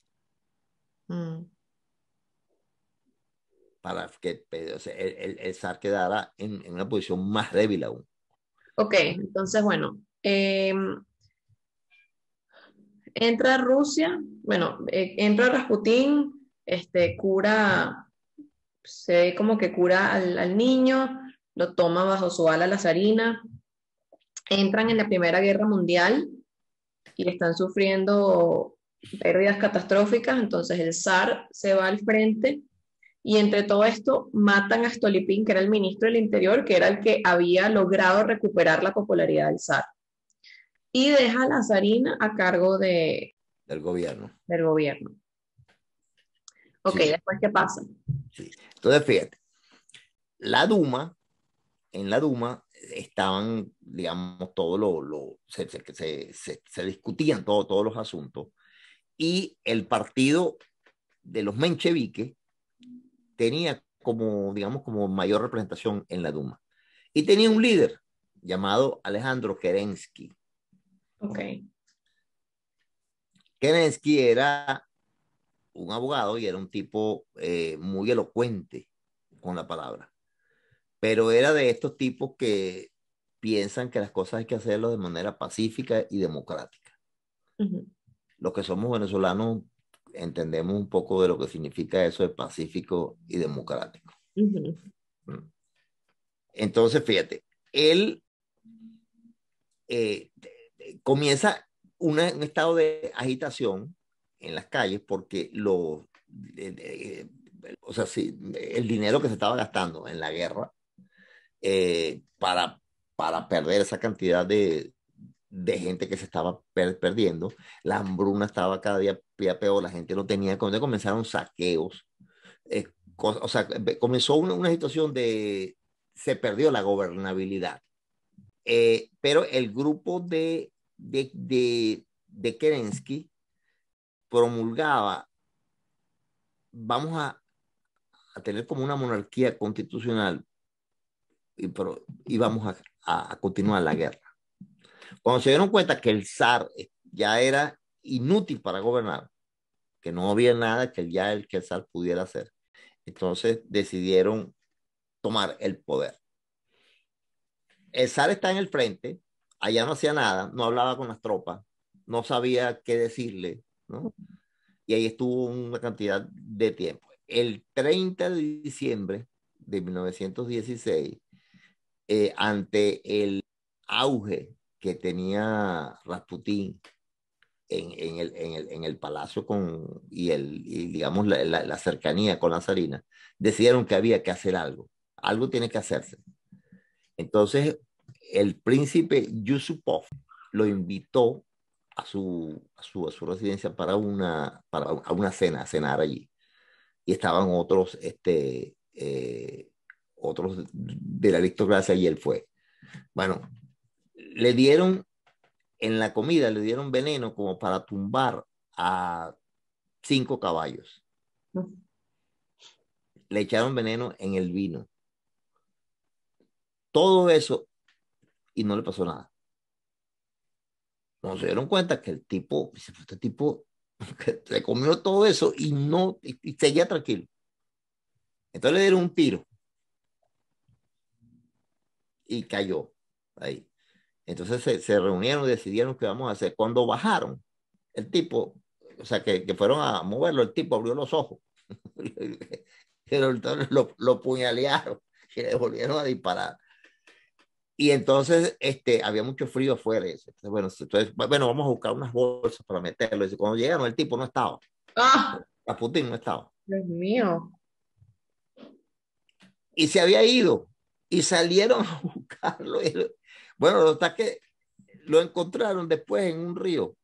[SPEAKER 2] Mm. Para que el, el, zar quedara en, una posición más débil aún.
[SPEAKER 1] Ok, entonces bueno. Em, entra Rusia bueno, eh, entra Rasputín, este, cura, se ve como que cura al, niño, lo toma bajo su ala la zarina, entran en la Primera Guerra Mundial y están sufriendo pérdidas catastróficas, entonces el zar se va al frente y entre todo esto matan a Stolipín, que era el ministro del Interior, que era el que había logrado recuperar la popularidad del zar. Y deja a la zarina a cargo de,
[SPEAKER 2] del gobierno.
[SPEAKER 1] Del gobierno. Ok, después qué
[SPEAKER 2] pasa. Entonces, fíjate, la Duma, en la Duma estaban, digamos, todos los, lo, se, se, discutían todos los asuntos, y el partido de los mencheviques tenía como, digamos, como mayor representación en la Duma. Y tenía un líder llamado Alejandro Kerensky. Okay. Kennedy era un abogado y era un tipo eh, muy elocuente con la palabra, pero era de estos tipos que piensan que las cosas hay que hacerlo de manera pacífica y democrática. Los que somos venezolanos entendemos un poco de lo que significa eso de pacífico y democrático. Mm. Entonces, fíjate, él eh, comienza un estado de agitación en las calles porque lo, eh, eh, eh, o sea, el dinero que se estaba gastando en la guerra para, para perder esa cantidad de, de gente que se estaba perdiendo, la hambruna estaba cada día, peor, la gente no tenía, cuando comenzaron saqueos, o sea, comenzó una, una situación de, se perdió la gobernabilidad. pero el grupo de de, de, Kerensky promulgaba, vamos a, tener como una monarquía constitucional y, pero, vamos a, continuar la guerra. Cuando se dieron cuenta que el zar ya era inútil para gobernar, que no había nada que ya que el zar pudiera hacer, entonces decidieron tomar el poder. El zar está en el frente, allá no hacía nada, no hablaba con las tropas, no sabía qué decirle, ¿no? Y ahí estuvo una cantidad de tiempo. El 30 de diciembre de 1916, eh, ante el auge que tenía Rasputín en, el, palacio con, y, el, digamos la, la, cercanía con la zarina, decidieron que había que hacer algo, algo tiene que hacerse. Entonces el príncipe Yusupov lo invitó a su, residencia para una, una cena, cenar allí. Y estaban otros, este, eh, otros de la aristocracia y él fue. Bueno, le dieron en la comida, le dieron veneno como para tumbar a cinco caballos. Le echaron veneno en el vino. Todo eso y no le pasó nada. Cuando se dieron cuenta que el tipo, pues este tipo le comió todo eso y no, y, seguía tranquilo. Entonces le dieron un tiro y cayó ahí. Entonces se, reunieron y decidieron qué vamos a hacer. Cuando bajaron, el tipo, o sea, que, fueron a moverlo, el tipo abrió los ojos. lo, lo, lo puñalearon y le volvieron a disparar. Y entonces este, había mucho frío afuera. Entonces, bueno, entonces, bueno, vamos a buscar unas bolsas para meterlo. Y cuando llegaron, el tipo no estaba. ¡Ah! A Putin no estaba. Dios mío. Y se había ido. Y salieron a buscarlo. Bueno, lo está que lo encontraron después en un río.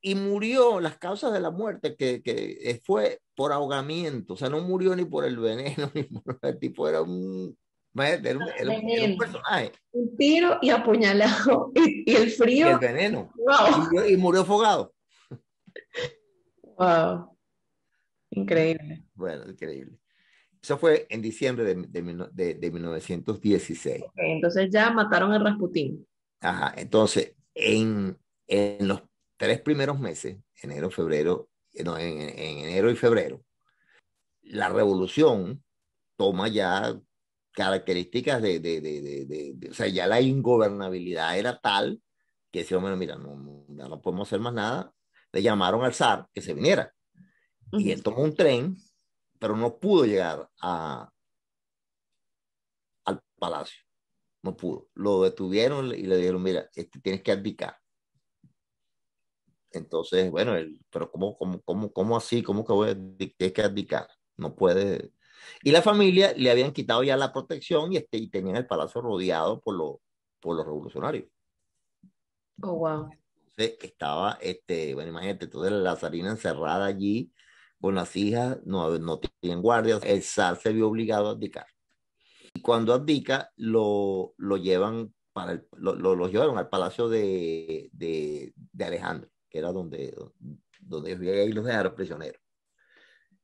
[SPEAKER 2] Y murió, las causas de la muerte, que, que eh, fue por ahogamiento. O sea, no murió ni por el veneno, el tipo. Era un un, tiro y apuñalado. Y, el frío. Y murió fogado Wow. Increíble. Bueno, increíble. Eso fue en diciembre de, 1916.
[SPEAKER 1] entonces ya mataron a Rasputín.
[SPEAKER 2] Ajá, entonces en, los tres primeros meses, enero, febrero, eh, no, en, en enero y febrero, la revolución toma ya características de, de, de, de, o sea, ya la ingobernabilidad era tal que decían, bueno, mira, no, no, podemos hacer más nada. Le llamaron al zar que se viniera. Y él tomó un tren, pero no pudo llegar a, al palacio. No pudo. Lo detuvieron y le dijeron, mira, este, tienes que abdicar. Entonces, bueno, él, pero ¿cómo, cómo, cómo, así? ¿Cómo que voy a, que abdicar? No puede y la familia le habían quitado ya la protección y, este, y tenían el palacio rodeado por, lo, por los revolucionarios. Oh, wow. Entonces estaba, este, bueno, imagínate, entonces la zarina encerrada allí con las hijas, no, no tienen guardias, el zar se vio obligado a abdicar. Y cuando abdica, lo, lo llevan para lo, llevaron al palacio de, de, Alejandro, que era donde, donde, vivían y los dejaron prisioneros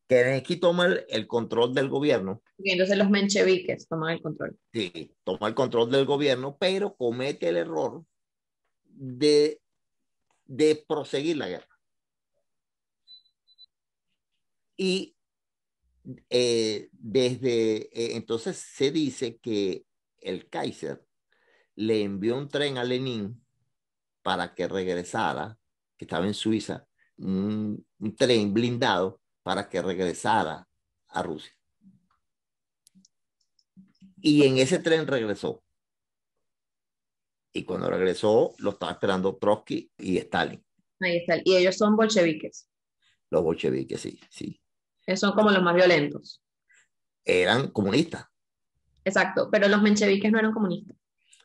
[SPEAKER 2] que tomar el, control del gobierno.
[SPEAKER 1] entonces los mencheviques toman el control.
[SPEAKER 2] Sí, toman el control del gobierno, pero comete el error de, de proseguir la guerra. Y eh, desde eh, entonces se dice que el Kaiser le envió un tren a Lenin para que regresara, que estaba en Suiza, un tren blindado para que regresara a Rusia. Y en ese tren regresó. Y cuando regresó, lo estaba esperando Trotsky y Stalin.
[SPEAKER 1] Ahí está. Y ellos son bolcheviques.
[SPEAKER 2] Los bolcheviques, sí, sí. son como los más violentos. Eran comunistas.
[SPEAKER 1] Exacto, pero los mencheviques no eran comunistas.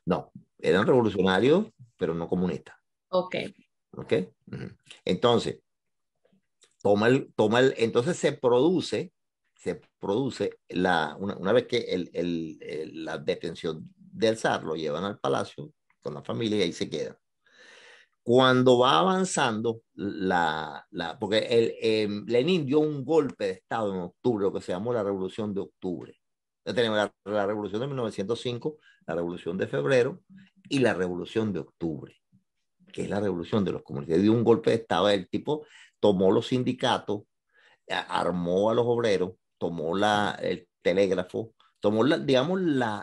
[SPEAKER 2] No, eran revolucionarios, pero no comunistas. Ok. Ok. Entonces, toma el, toma el, entonces se produce, se produce la, una, vez que el, el, la detención del zar lo llevan al palacio con la familia y ahí se queda. Cuando va avanzando, la, la porque el, em, Lenin dio un golpe de Estado en octubre, lo que se llamó la Revolución de Octubre. Ya tenemos la, Revolución de 1905, la Revolución de Febrero y la Revolución de Octubre que es la revolución de los comunistas. Dio un golpe de Estado, del tipo tomó los sindicatos, armó a los obreros, tomó el telégrafo, tomó, digamos,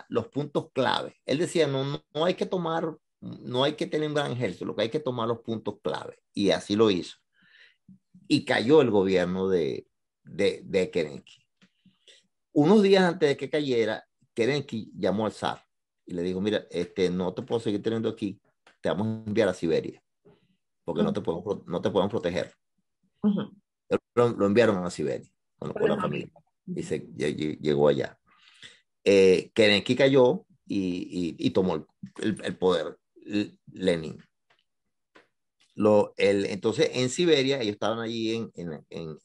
[SPEAKER 2] los puntos clave. Él decía, no, no, hay que tomar, no hay que tener un gran ejército, lo que hay que tomar los puntos clave. Y así lo hizo. Y cayó el gobierno de, de, de Kerenki. Unos días antes de que cayera, Kerenki llamó al zar y le dijo, mira, este, no te puedo seguir teniendo aquí, te vamos a enviar a Siberia, porque no te podemos, no te podemos proteger lo, enviaron a Siberia con, la familia y se, llegó allá. Eh, cayó y, y, tomó el, poder Lenin. Lo, el, entonces en Siberia ellos estaban allí en, en,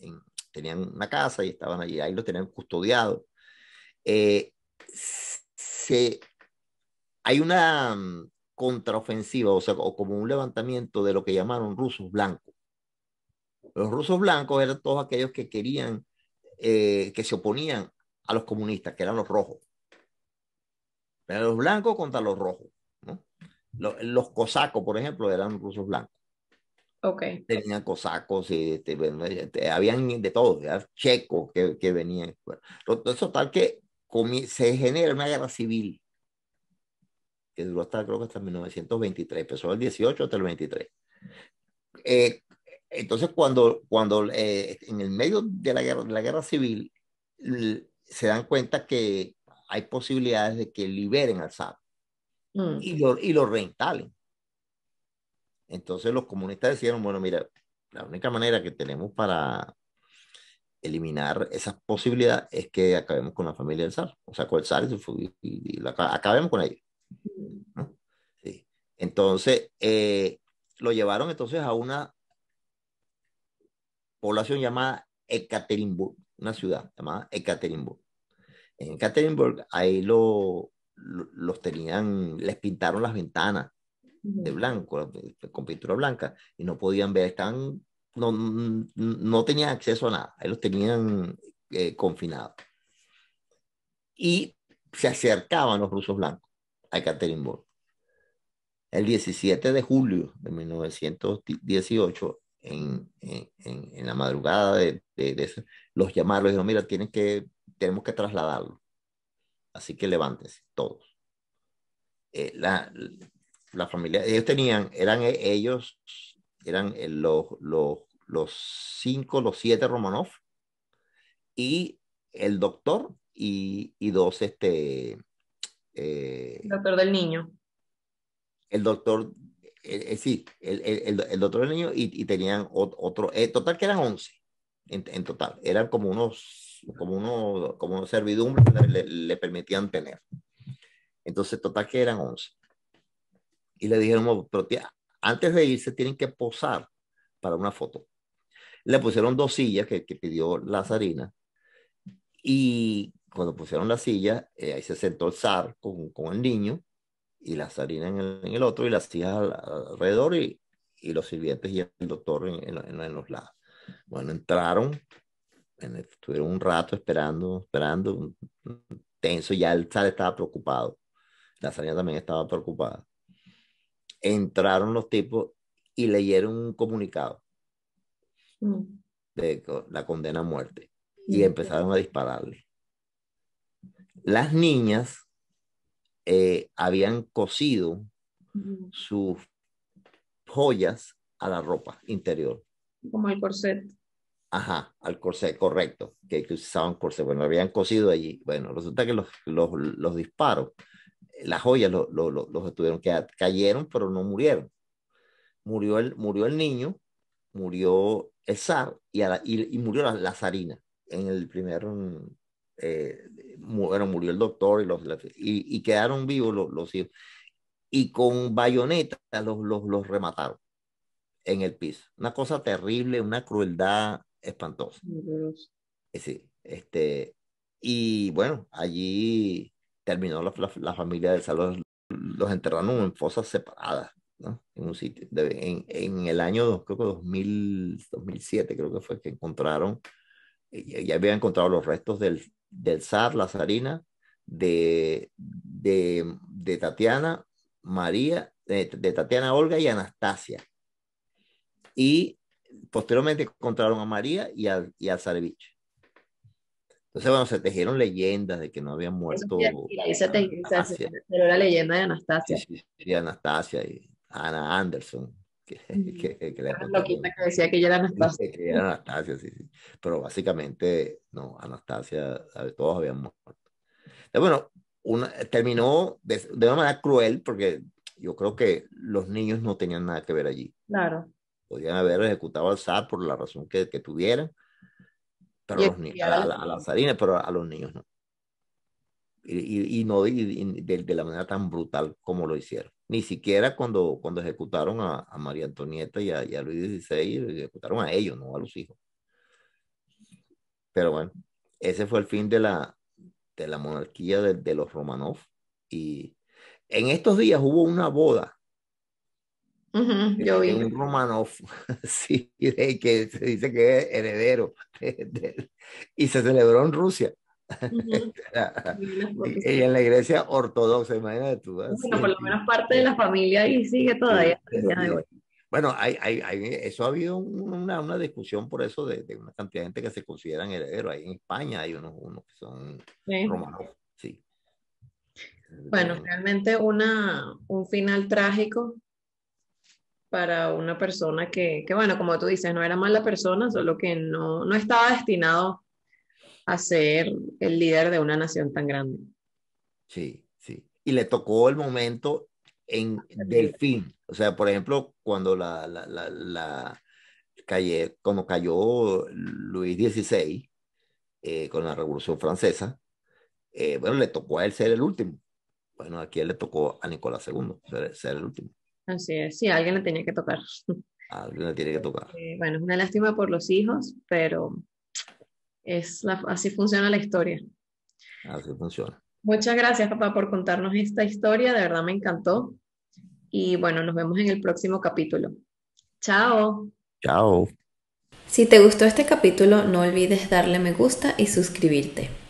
[SPEAKER 2] tenían una casa y estaban allí, ahí lo tenían custodiado eh, hay una mm, contraofensiva, o sea, como un levantamiento de lo que llamaron rusos blancos, los rusos blancos eran todos aquellos que querían, eh, que se oponían a los comunistas, que eran los rojos. Pero los blancos contra los rojos. ¿no? Los, cosacos, por ejemplo, eran rusos blancos. Okay. Tenían cosacos, este, y, habían de todos, checos que, que, venían. eso tal que se genera una guerra civil que duró hasta creo que hasta 1923, empezó el 18 hasta el 23. Eh, entonces, cuando, cuando eh, en el medio de la guerra, de la guerra civil se dan cuenta que hay posibilidades de que liberen al SAR mm. y, lo, y lo reinstalen. Entonces los comunistas decían, bueno, mira, la única manera que tenemos para eliminar esas posibilidades es que acabemos con la familia del SAR. o sea, con el SAR y, acabemos con ellos. Mm. Entonces, eh, lo llevaron entonces a una población llamada Ekaterinburg, una ciudad llamada Ekaterinburg. En Ekaterinburg, ahí los tenían, les pintaron las ventanas de blanco, con pintura blanca, y no podían ver, estaban, no, tenían acceso a nada, ahí los tenían eh, confinados. Y se acercaban los rusos blancos a Ekaterinburg. El 17 de julio de 1918, en, en, la madrugada de, de, los llamaron, y dijeron, mira, tienen que, tenemos que trasladarlo. Así que levántense, todos. Eh, la, la, familia, ellos tenían, eran e, ellos, eran eh, los, los, los cinco, los siete Romanov y el doctor y, y dos, este... Eh,
[SPEAKER 1] doctor del niño.
[SPEAKER 2] El doctor eh, eh, sí, el, el, el, otro niño y, tenían otro, eh, total que eran 11 en, total, eran como unos, como unos, como servidumbres que le, permitían tener. Entonces, total que eran 11. Y le dijeron, pero tía, antes de irse tienen que posar para una foto. Le pusieron dos sillas que, pidió la zarina, y cuando pusieron la silla, ahí se sentó el zar con, con el niño y la zarina en el, otro y las tías alrededor y, y, los sirvientes y el doctor en, los lados. Bueno, entraron, estuvieron un rato esperando, esperando, tenso, ya el zar estaba preocupado, la zarina también estaba preocupada. Entraron los tipos y leyeron un comunicado de la condena a muerte y mm. empezaron a dispararle. Las niñas eh, habían cosido sus joyas a la ropa interior.
[SPEAKER 1] Como al corset.
[SPEAKER 2] Ajá, al corset, correcto, que, usaban corset. Bueno, habían cosido allí. Bueno, resulta que los, disparos, eh, las joyas los, los, los que cayeron, pero no murieron. Murió el, murió el niño, murió el zar y, y, murió la, la zarina en el primer eh, bueno, murió el doctor y, los, y, y quedaron vivos los, hijos. Y con bayoneta los, los, los remataron en el piso. Una cosa terrible, una crueldad espantosa. Eh, sí, este, y bueno, allí terminó la, la, familia de Salón, los enterraron en fosas separadas, ¿no? En un sitio, en, en, el año, creo que 2000, 2007, creo que fue que encontraron, ya habían encontrado los restos del, del zar la de, de, de Tatiana, María, eh, de, Tatiana Olga y Anastasia. Y posteriormente encontraron a María y al, y al Entonces, bueno, se tejieron leyendas de que no habían muerto. Ahí se,
[SPEAKER 1] la leyenda de Anastasia. Sí,
[SPEAKER 2] sí, Anastasia y Ana Anderson que,
[SPEAKER 1] que decía que ella era Anastasia.
[SPEAKER 2] Anastasia, sí, sí. Pero básicamente, no, Anastasia, todos habían muerto. Bueno, terminó de, una manera cruel porque yo creo que los niños no tenían nada que ver allí. Claro. Podían haber ejecutado al SAT por la razón que, tuvieran, pero a, la, a las harinas, pero a los niños no. Y, no de la manera tan brutal como lo hicieron ni siquiera cuando, cuando ejecutaron a, María Antonieta y a, Luis XVI, ejecutaron a ellos, no a los hijos. Pero bueno, ese fue el fin de la, de la monarquía de, los Romanov. Y en estos días hubo una boda yo eh, vi. Un Romanov, sí, que se dice que es heredero. y se celebró en Rusia. Ah, ah. y, en la iglesia ortodoxa, imagínate tú. ¿ah? Bueno, por lo
[SPEAKER 1] menos parte de la familia ahí sigue todavía.
[SPEAKER 2] bueno, hay, hay, eso ha habido una, una discusión por eso de, una cantidad de gente que se consideran herederos. Ahí en España hay unos, unos que son romanos, sí.
[SPEAKER 1] Bueno, eh, realmente una, un final trágico para una persona que, que, bueno, como tú dices, no era mala persona, solo que no, no estaba destinado a ser el líder de una nación tan grande.
[SPEAKER 2] Sí, sí. Y le tocó el momento en, del fin. O sea, por ejemplo, cuando la, la, la, la calle, cayó Luis XVI eh, con la Revolución Francesa, eh, bueno, le tocó a él ser el último. Bueno, aquí le tocó a Nicolás II ser, el último.
[SPEAKER 1] Así es, sí, a alguien le tenía que tocar.
[SPEAKER 2] alguien le tiene que tocar.
[SPEAKER 1] Eh, bueno, es una lástima por los hijos, pero es la, así funciona la historia.
[SPEAKER 2] Así funciona.
[SPEAKER 1] Muchas gracias, papá, por contarnos esta historia. De verdad me encantó. Y bueno, nos vemos en el próximo capítulo. Chao. Chao. Si te gustó este capítulo, no olvides darle me gusta y suscribirte.